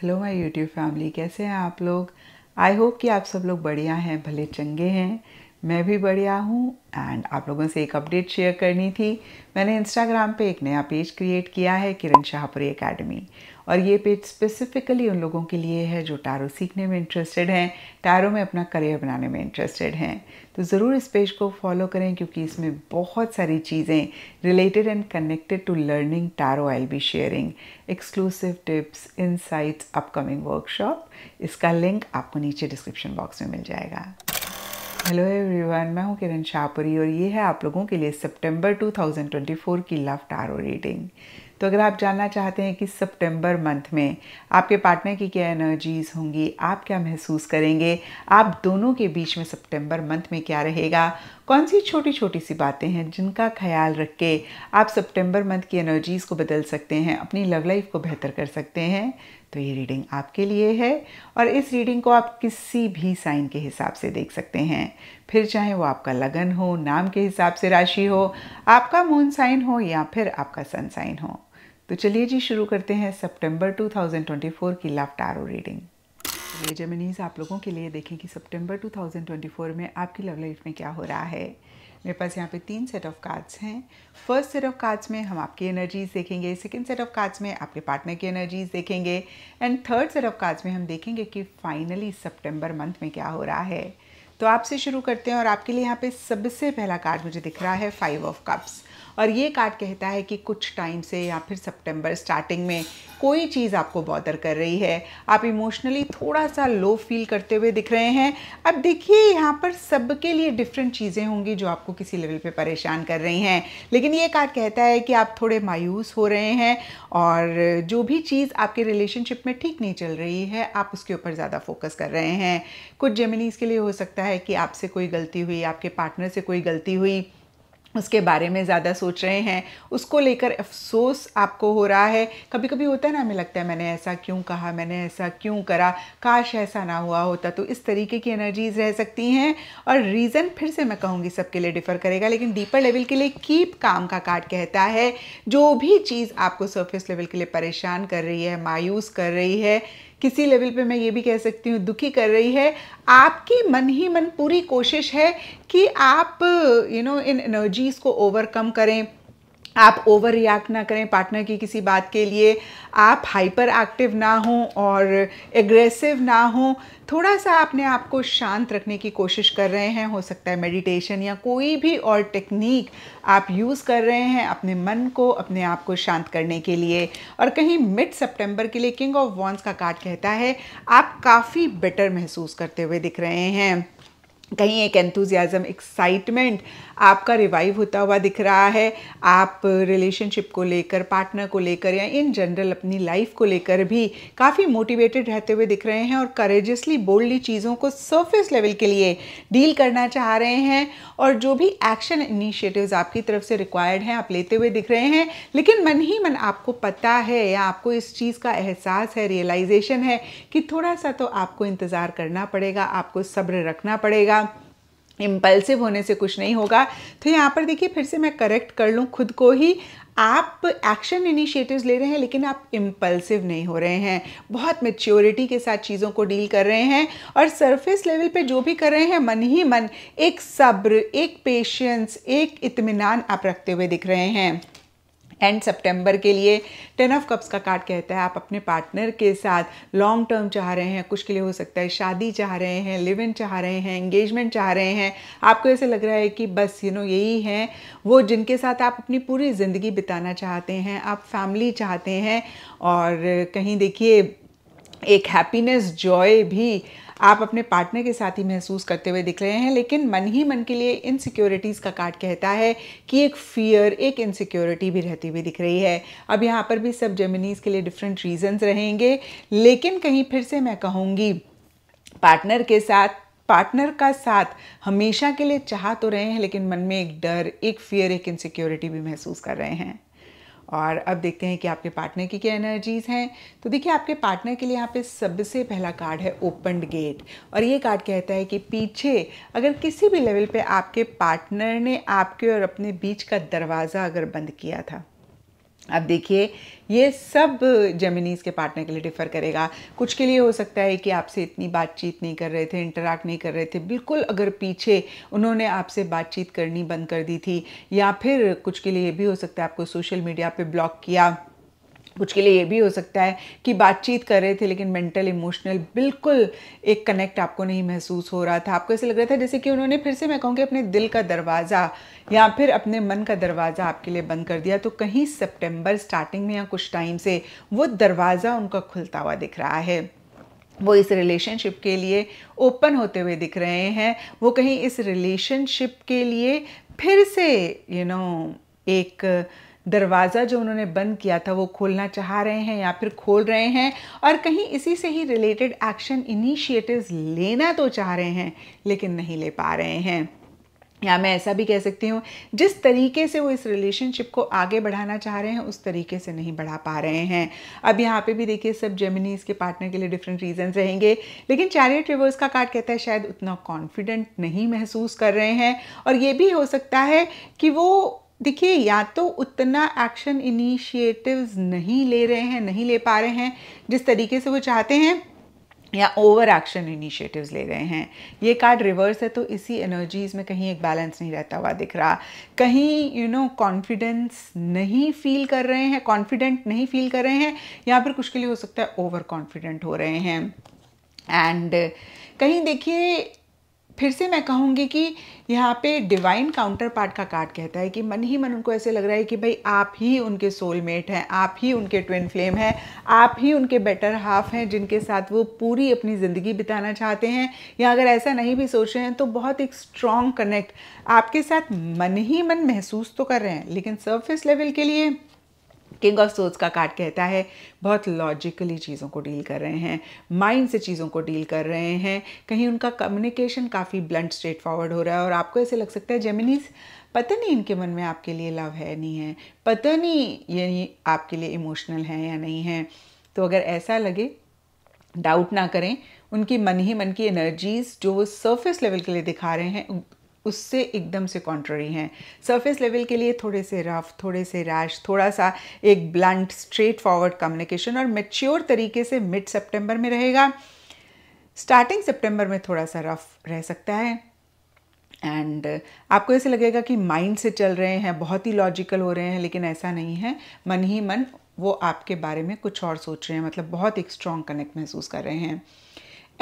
hello my YouTube family कैसे हैं आप लोग आई होप कि आप सब लोग बढ़िया हैं भले चंगे हैं मैं भी बढ़िया हूँ एंड आप लोगों से एक अपडेट शेयर करनी थी मैंने इंस्टाग्राम पे एक नया पेज क्रिएट किया है किरण शाहपुरी एकेडमी और ये पेज स्पेसिफिकली उन लोगों के लिए है जो टैरो सीखने में इंटरेस्टेड हैं टैरो में अपना करियर बनाने में इंटरेस्टेड हैं तो ज़रूर इस पेज को फॉलो करें क्योंकि इसमें बहुत सारी चीज़ें related and connected to learning tarot I be sharing exclusive tips insights upcoming workshop इसका लिंक आपको नीचे डिस्क्रिप्शन बॉक्स में मिल जाएगा हेलो एवरीवन मैं हूं किरण शाहपुरी और ये है आप लोगों के लिए सितंबर 2024 की लव टारो रीडिंग तो अगर आप जानना चाहते हैं कि सितंबर मंथ में आपके पार्टनर की क्या एनर्जीज होंगी आप क्या महसूस करेंगे आप दोनों के बीच में सितंबर मंथ में क्या रहेगा कौन सी छोटी छोटी सी बातें हैं जिनका ख्याल रख के आप सितंबर मंथ की एनर्जीज़ को बदल सकते हैं अपनी लव लाइफ को बेहतर कर सकते हैं तो ये रीडिंग आपके लिए है और इस रीडिंग को आप किसी भी साइन के हिसाब से देख सकते हैं फिर चाहे वो आपका लगन हो नाम के हिसाब से राशि हो आपका मून साइन हो या फिर आपका सन साइन हो तो चलिए जी शुरू करते हैं सितंबर 2024 की लव टारो रीडिंग चलिए जमिनीज आप लोगों के लिए देखें कि सितंबर 2024 में आपकी लव लाइफ में क्या हो रहा है मेरे पास यहाँ पे तीन सेट ऑफ कार्ड्स हैं फर्स्ट सेट ऑफ कार्ड्स में हम आपकी एनर्जीज देखेंगे सेकेंड सेट ऑफ कार्ड्स में आपके पार्टनर की एनर्जीज देखेंगे and third set of cards में हम देखेंगे कि फाइनली सितंबर मंथ में क्या हो रहा है तो आपसे शुरू करते हैं और आपके लिए यहाँ पे सबसे पहला कार्ड मुझे दिख रहा है फाइव ऑफ कप्स और ये कार्ड कहता है कि कुछ टाइम से या फिर सितंबर स्टार्टिंग में कोई चीज़ आपको बॉदर कर रही है आप इमोशनली थोड़ा सा लो फील करते हुए दिख रहे हैं अब देखिए यहाँ पर सबके लिए डिफरेंट चीज़ें होंगी जो आपको किसी लेवल पे परेशान कर रही हैं लेकिन ये कार्ड कहता है कि आप थोड़े मायूस हो रहे हैं और जो भी चीज़ आपके रिलेशनशिप में ठीक नहीं चल रही है आप उसके ऊपर ज़्यादा फोकस कर रहे हैं कुछ जेमिनीज़ के लिए हो सकता है कि आपसे कोई गलती हुई आपके पार्टनर से कोई गलती हुई उसके बारे में ज़्यादा सोच रहे हैं उसको लेकर अफसोस आपको हो रहा है कभी कभी होता है ना हमें लगता है मैंने ऐसा क्यों कहा मैंने ऐसा क्यों करा काश ऐसा ना हुआ होता तो इस तरीके की एनर्जीज रह सकती हैं और रीज़न फिर से मैं कहूँगी सबके लिए डिफ़र करेगा लेकिन डीपर लेवल के लिए कीप काम का कार्ड कहता है जो भी चीज़ आपको सर्फेस लेवल के लिए परेशान कर रही है मायूस कर रही है किसी लेवल पे मैं ये भी कह सकती हूँ दुखी कर रही है आपकी मन ही मन पूरी कोशिश है कि आप यू नो इन एनर्जीज़ को ओवरकम करें आप ओवर रिएक्ट ना करें पार्टनर की किसी बात के लिए आप हाइपर एक्टिव ना हों और एग्रेसिव ना हों थोड़ा सा अपने आप को शांत रखने की कोशिश कर रहे हैं हो सकता है मेडिटेशन या कोई भी और टेक्निक आप यूज़ कर रहे हैं अपने मन को अपने आप को शांत करने के लिए और कहीं मिड सितंबर के लिए किंग ऑफ वॉन्स का कार्ड कहता है आप काफ़ी बेटर महसूस करते हुए दिख रहे हैं कहीं एक एंथुजियाज़म एक्साइटमेंट आपका रिवाइव होता हुआ दिख रहा है आप रिलेशनशिप को लेकर पार्टनर को लेकर या इन जनरल अपनी लाइफ को लेकर भी काफ़ी मोटिवेटेड रहते हुए दिख रहे हैं और करेजियसली बोल्डली चीज़ों को सरफेस लेवल के लिए डील करना चाह रहे हैं और जो भी एक्शन इनिशिएटिव्स आपकी तरफ से रिक्वायर्ड हैं आप लेते हुए दिख रहे हैं लेकिन मन ही मन आपको पता है या आपको इस चीज़ का एहसास है रियलाइजेशन है कि थोड़ा सा तो आपको इंतज़ार करना पड़ेगा आपको सब्र रखना पड़ेगा इम्पल्सिव होने से कुछ नहीं होगा तो यहाँ पर देखिए फिर से मैं करेक्ट कर लूँ खुद को ही आप एक्शन इनिशिएटिव्स ले रहे हैं लेकिन आप इम्पल्सिव नहीं हो रहे हैं बहुत मेच्योरिटी के साथ चीज़ों को डील कर रहे हैं और सरफेस लेवल पे जो भी कर रहे हैं मन ही मन एक सब्र एक पेशेंस एक इतमान आप रखते हुए दिख रहे हैं एंड सितंबर के लिए टेन ऑफ कप्स का कार्ड कहता है आप अपने पार्टनर के साथ लॉन्ग टर्म चाह रहे हैं कुछ के लिए हो सकता है शादी चाह रहे हैं लिव इन चाह रहे हैं एंगेजमेंट चाह रहे हैं आपको ऐसे लग रहा है कि बस यू नो यही है वो जिनके साथ आप अपनी पूरी ज़िंदगी बिताना चाहते हैं आप फैमिली चाहते हैं और कहीं देखिए एक हैप्पीनेस जॉय भी आप अपने पार्टनर के साथ ही महसूस करते हुए दिख रहे हैं लेकिन मन ही मन के लिए इन सिक्योरिटीज़ का कार्ड कहता है कि एक फियर एक इनसिक्योरिटी भी रहती हुई दिख रही है अब यहाँ पर भी सब जेमिनीज़ के लिए डिफरेंट रीजंस रहेंगे लेकिन कहीं फिर से मैं कहूँगी पार्टनर के साथ पार्टनर का साथ हमेशा के लिए चाह तो रहे हैं लेकिन मन में एक डर एक फियर एक इनसिक्योरिटी भी महसूस कर रहे हैं और अब देखते हैं कि आपके पार्टनर की क्या एनर्जीज़ हैं तो देखिए आपके पार्टनर के लिए यहाँ पे सबसे पहला कार्ड है ओपन गेट और ये कार्ड कहता है कि पीछे अगर किसी भी लेवल पे आपके पार्टनर ने आपके और अपने बीच का दरवाज़ा अगर बंद किया था अब देखिए ये सब जेमिनीज के पार्टनर के लिए डिफ़र करेगा कुछ के लिए हो सकता है कि आपसे इतनी बातचीत नहीं कर रहे थे इंटरेक्ट नहीं कर रहे थे बिल्कुल अगर पीछे उन्होंने आपसे बातचीत करनी बंद कर दी थी या फिर कुछ के लिए ये भी हो सकता है आपको सोशल मीडिया पे ब्लॉक किया कुछ के लिए ये भी हो सकता है कि बातचीत कर रहे थे लेकिन मेंटल इमोशनल बिल्कुल एक कनेक्ट आपको नहीं महसूस हो रहा था आपको ऐसे लग रहा था जैसे कि उन्होंने फिर से मैं कहूँ कि अपने दिल का दरवाज़ा या फिर अपने मन का दरवाज़ा आपके लिए बंद कर दिया तो कहीं सितंबर स्टार्टिंग में या कुछ टाइम से वो दरवाज़ा उनका खुलता हुआ दिख रहा है वो इस रिलेशनशिप के लिए ओपन होते हुए दिख रहे हैं वो कहीं इस रिलेशनशिप के लिए फिर से यू you नो know, एक दरवाज़ा जो उन्होंने बंद किया था वो खोलना चाह रहे हैं या फिर खोल रहे हैं और कहीं इसी से ही रिलेटेड एक्शन इनिशिएटिव्स लेना तो चाह रहे हैं लेकिन नहीं ले पा रहे हैं या मैं ऐसा भी कह सकती हूँ जिस तरीके से वो इस रिलेशनशिप को आगे बढ़ाना चाह रहे हैं उस तरीके से नहीं बढ़ा पा रहे हैं अब यहाँ पे भी देखिए सब जेमिनी इसके पार्टनर के लिए डिफरेंट रीजंस रहेंगे लेकिन चैरियट रिवर्स का कार्ड कहता है शायद उतना कॉन्फिडेंट नहीं महसूस कर रहे हैं और ये भी हो सकता है कि वो देखिए या तो उतना एक्शन इनिशिएटिव्स नहीं ले रहे हैं नहीं ले पा रहे हैं जिस तरीके से वो चाहते हैं या ओवर एक्शन इनिशिएटिव्स ले रहे हैं ये कार्ड रिवर्स है तो इसी एनर्जीज़ में कहीं एक बैलेंस नहीं रहता हुआ दिख रहा कहीं यू नो कॉन्फिडेंस नहीं फील कर रहे हैं कॉन्फिडेंट नहीं फील कर रहे हैं या फिर कुछ के लिए हो सकता है ओवर कॉन्फिडेंट हो रहे हैं एंड कहीं देखिए फिर से मैं कहूँगी कि यहाँ पे डिवाइन काउंटर पार्ट का कार्ड कहता है कि मन ही मन उनको ऐसे लग रहा है कि भाई आप ही उनके सोलमेट हैं आप ही उनके ट्विन फ्लेम हैं आप ही उनके बेटर हाफ हैं जिनके साथ वो पूरी अपनी ज़िंदगी बिताना चाहते हैं या अगर ऐसा नहीं भी सोच रहे हैं तो बहुत एक स्ट्रॉन्ग कनेक्ट आपके साथ मन ही मन महसूस तो कर रहे हैं लेकिन सर्फेस लेवल के लिए किंग ऑफ सोल्स का कार्ड कहता है बहुत लॉजिकली चीज़ों को डील कर रहे हैं माइंड से चीज़ों को डील कर रहे हैं कहीं उनका कम्युनिकेशन काफ़ी ब्लंट स्ट्रेट फॉरवर्ड हो रहा है और आपको ऐसे लग सकता है जेमिनीज पता नहीं इनके मन में आपके लिए लव है नहीं है पता नहीं ये आपके लिए इमोशनल है या नहीं है तो अगर ऐसा लगे डाउट ना करें उनकी मन ही मन की एनर्जीज जो वो सरफेस लेवल के लिए दिखा रहे हैं उससे एकदम से कॉन्ट्ररी हैं सरफेस लेवल के लिए थोड़े से रफ थोड़े से रैश थोड़ा सा एक ब्लंट स्ट्रेट फॉरवर्ड कम्युनिकेशन और मेच्योर तरीके से मिड सेप्टेम्बर में रहेगा स्टार्टिंग सेप्टेम्बर में थोड़ा सा रफ रह सकता है एंड आपको ऐसे लगेगा कि माइंड से चल रहे हैं बहुत ही लॉजिकल हो रहे हैं लेकिन ऐसा नहीं है मन ही मन वो आपके बारे में कुछ और सोच रहे हैं मतलब बहुत एक स्ट्रॉन्ग कनेक्ट महसूस कर रहे हैं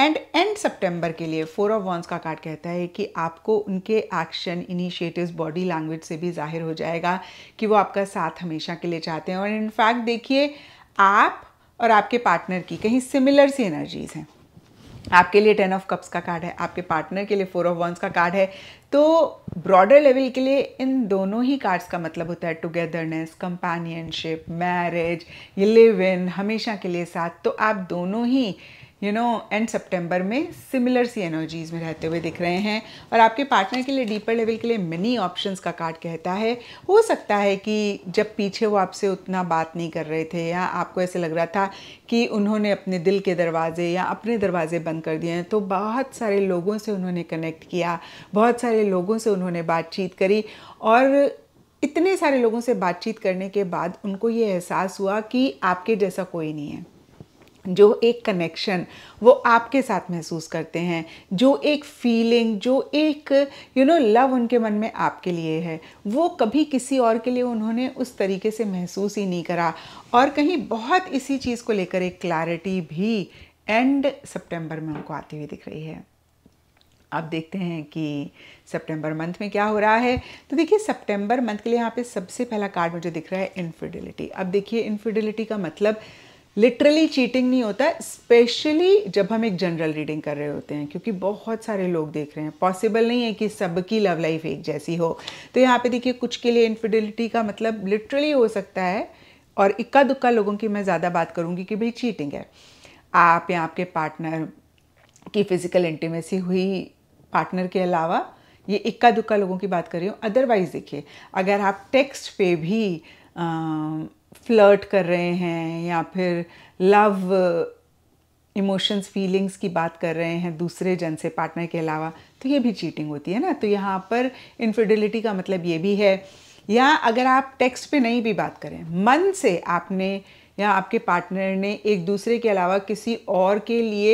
एंड एंड सितंबर के लिए फोर ऑफ वॉन्स का कार्ड कहता है कि आपको उनके एक्शन इनिशिएटिव्स बॉडी लैंग्वेज से भी जाहिर हो जाएगा कि वो आपका साथ हमेशा के लिए चाहते हैं और इनफैक्ट देखिए आप और आपके पार्टनर की कहीं सिमिलर सी एनर्जीज हैं आपके लिए टेन ऑफ कप्स का कार्ड है आपके पार्टनर के लिए फोर ऑफ वॉन्स का कार्ड है तो ब्रॉडर लेवल के लिए इन दोनों ही कार्ड्स का मतलब होता है टुगेदरनेस कंपेनियनशिप मैरिज ये लिव इन हमेशा के लिए साथ तो आप दोनों ही यू नो एंड सितंबर में सिमिलर सी एनर्जीज में रहते हुए दिख रहे हैं और आपके पार्टनर के लिए डीपर लेवल के लिए मेनी ऑप्शंस का कार्ड कहता है हो सकता है कि जब पीछे वो आपसे उतना बात नहीं कर रहे थे या आपको ऐसे लग रहा था कि उन्होंने अपने दिल के दरवाजे या अपने दरवाजे बंद कर दिए हैं तो बहुत सारे लोगों से उन्होंने कनेक्ट किया बहुत सारे लोगों से उन्होंने बातचीत करी और इतने सारे लोगों से बातचीत करने के बाद उनको ये एहसास हुआ कि आपके जैसा कोई नहीं है जो एक कनेक्शन वो आपके साथ महसूस करते हैं जो एक फीलिंग जो एक यू नो लव उनके मन में आपके लिए है वो कभी किसी और के लिए उन्होंने उस तरीके से महसूस ही नहीं करा और कहीं बहुत इसी चीज़ को लेकर एक क्लैरिटी भी एंड सितंबर में उनको आती हुई दिख रही है आप देखते हैं कि सितंबर मंथ में क्या हो रहा है तो देखिए सितंबर मंथ के लिए यहाँ पे सबसे पहला कार्ड मुझे दिख रहा है इनफिडिलिटी अब देखिए इनफिडिलिटी का मतलब लिटरली चीटिंग नहीं होता स्पेशली जब हम एक जनरल रीडिंग कर रहे होते हैं क्योंकि बहुत सारे लोग देख रहे हैं पॉसिबल नहीं है कि सबकी लव लाइफ एक जैसी हो तो यहाँ पे देखिए कुछ के लिए इनफिडिलिटी का मतलब लिटरली हो सकता है और इक्का दुक्का लोगों की मैं ज़्यादा बात करूँगी कि भाई चीटिंग है आप या आपके पार्टनर की फिज़िकल इंटीमेसी हुई पार्टनर के अलावा ये इक्का दुक्का लोगों की बात कर रही हूँ अदरवाइज़ देखिए अगर आप टेक्स्ट पे भी आ, फ्लर्ट कर रहे हैं या फिर लव इमोशंस फीलिंग्स की बात कर रहे हैं दूसरे जन से पार्टनर के अलावा तो ये भी चीटिंग होती है ना तो यहाँ पर इनफिडिलिटी का मतलब ये भी है या अगर आप टेक्स्ट पे नहीं भी बात करें मन से आपने या आपके पार्टनर ने एक दूसरे के अलावा किसी और के लिए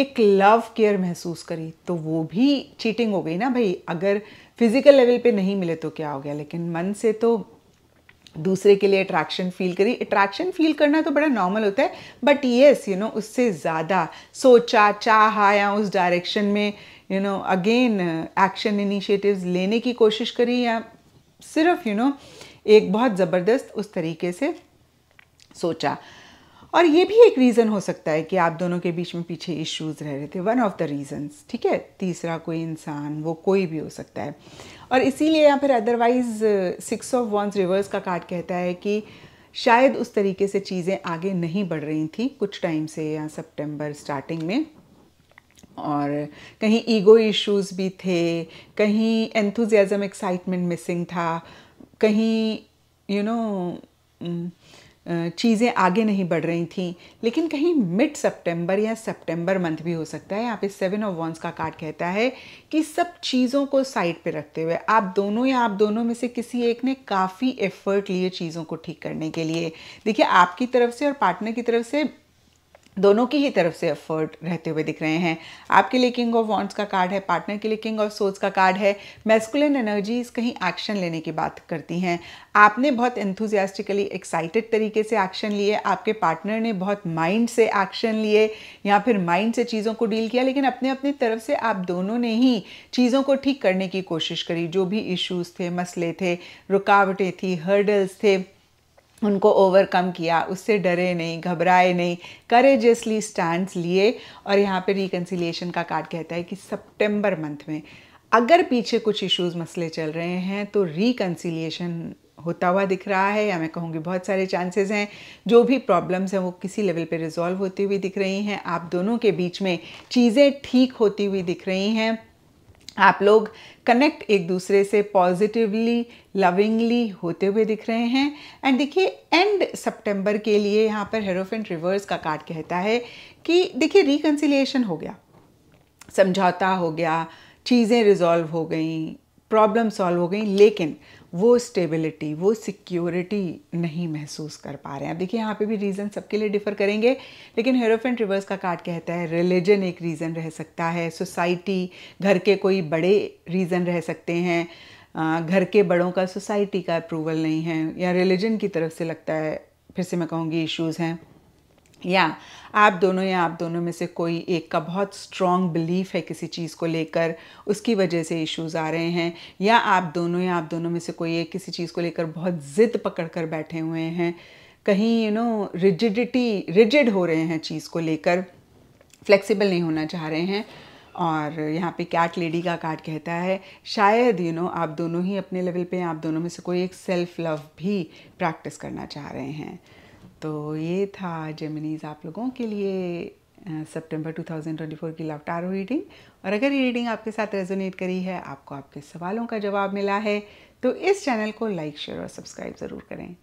एक लव केयर महसूस करी तो वो भी चीटिंग हो गई ना भाई अगर फिज़िकल लेवल पे नहीं मिले तो क्या हो गया लेकिन मन से तो दूसरे के लिए अट्रैक्शन फील करी अट्रैक्शन फील करना तो बड़ा नॉर्मल होता है बट येस यू नो उससे ज़्यादा सोचा चाहा या उस डायरेक्शन में you know again action initiatives लेने की कोशिश करी या सिर्फ यू you नो know, एक बहुत ज़बरदस्त उस तरीके से सोचा और ये भी एक रीज़न हो सकता है कि आप दोनों के बीच में पीछे इश्यूज रह रहे थे वन ऑफ द रीजंस ठीक है तीसरा कोई इंसान वो कोई भी हो सकता है और इसीलिए या फिर otherwise six of wands reverse का कार्ड कहता है कि शायद उस तरीके से चीज़ें आगे नहीं बढ़ रही थी कुछ टाइम से या सप्टेम्बर स्टार्टिंग में और कहीं ईगो इश्यूज भी थे कहीं एंथुजियाज़म एक्साइटमेंट मिसिंग था कहीं you you know know, mm, चीज़ें आगे नहीं बढ़ रही थी लेकिन कहीं मिड सितंबर या सितंबर मंथ भी हो सकता है यहाँ पे सेवन ऑफ वॉन्स का कार्ड कहता है कि सब चीज़ों को साइड पे रखते हुए आप दोनों या आप दोनों में से किसी एक ने काफ़ी एफर्ट लिए चीज़ों को ठीक करने के लिए देखिए आपकी तरफ से और पार्टनर की तरफ से दोनों की ही तरफ से एफर्ट रहते हुए दिख रहे हैं आपके लिए किंग ऑफ वॉन्ट्स का कार्ड है पार्टनर के लिए किंग ऑफ सोल्स का कार्ड है मेस्कुलिन एनर्जीज कहीं एक्शन लेने की बात करती हैं आपने बहुत एंथुजियास्टिकली एक्साइटेड तरीके से एक्शन लिए आपके पार्टनर ने बहुत माइंड से एक्शन लिए या फिर माइंड से चीज़ों को डील किया लेकिन अपने अपनी तरफ से आप दोनों ने ही चीज़ों को ठीक करने की कोशिश करी जो भी इश्यूज़ थे मसले थे रुकावटें थी हर्डल्स थे उनको ओवरकम किया उससे डरे नहीं घबराए नहीं करेजियसली स्टैंड लिए और यहाँ पे रिकन्सिलिएशन का कार्ड कहता है कि सितंबर मंथ में अगर पीछे कुछ इश्यूज मसले चल रहे हैं तो रिकन्सिलिएशन होता हुआ दिख रहा है या मैं कहूँगी बहुत सारे चांसेस हैं जो भी प्रॉब्लम्स हैं वो किसी लेवल पे रिजॉल्व होती हुई दिख रही हैं आप दोनों के बीच में चीज़ें ठीक होती हुई दिख रही हैं आप लोग कनेक्ट एक दूसरे से पॉजिटिवली लविंगली होते हुए दिख रहे हैं एंड देखिए एंड सितंबर के लिए यहाँ पर हेरोफेंट रिवर्स का कार्ड कहता है कि देखिए रिकन्सिलिएशन हो गया समझौता हो गया चीज़ें रिजॉल्व हो गई प्रॉब्लम सॉल्व हो गई लेकिन वो स्टेबिलिटी वो सिक्योरिटी नहीं महसूस कर पा रहे हैं देखिए यहाँ पे भी रीज़न सबके लिए डिफ़र करेंगे लेकिन हेरोफेंट रिवर्स का कार्ड कहता है रिलीजन एक रीज़न रह सकता है सोसाइटी घर के कोई बड़े रीज़न रह सकते हैं घर के बड़ों का सोसाइटी का अप्रूवल नहीं है या रिलीजन की तरफ से लगता है फिर से मैं कहूँगी इश्यूज़ हैं या आप दोनों या आप दोनों में से कोई एक का बहुत स्ट्रॉन्ग बिलीफ है किसी चीज़ को लेकर उसकी वजह से इश्यूज आ रहे हैं या आप दोनों या आप दोनों में से कोई एक किसी चीज़ को लेकर बहुत ज़िद पकड़ कर बैठे हुए हैं कहीं यू नो रिजिडिटी रिजिड हो रहे हैं चीज़ को लेकर फ्लेक्सिबल नहीं होना चाह रहे हैं और यहाँ पे कैट लेडी का कार्ड कहता है शायद यू you नो know, आप दोनों ही अपने लेवल पे आप दोनों में से कोई एक सेल्फ लव भी प्रैक्टिस करना चाह रहे हैं तो ये था जेमिनीज़ आप लोगों के लिए सितंबर 2024 की टारो रीडिंग और अगर ये रीडिंग आपके साथ रेजोनेट करी है आपको आपके सवालों का जवाब मिला है तो इस चैनल को लाइक शेयर और सब्सक्राइब ज़रूर करें